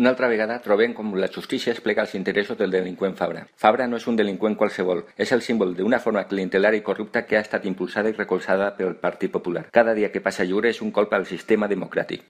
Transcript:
Una altra vegada trobem com la justícia explica els interessos del delinqüent Fabra. Fabra no és un delinqüent qualsevol, és el símbol d'una forma clientelar i corrupta que ha estat impulsada i recolzada pel Partit Popular. Cada dia que passa lliure és un colp al sistema democràtic.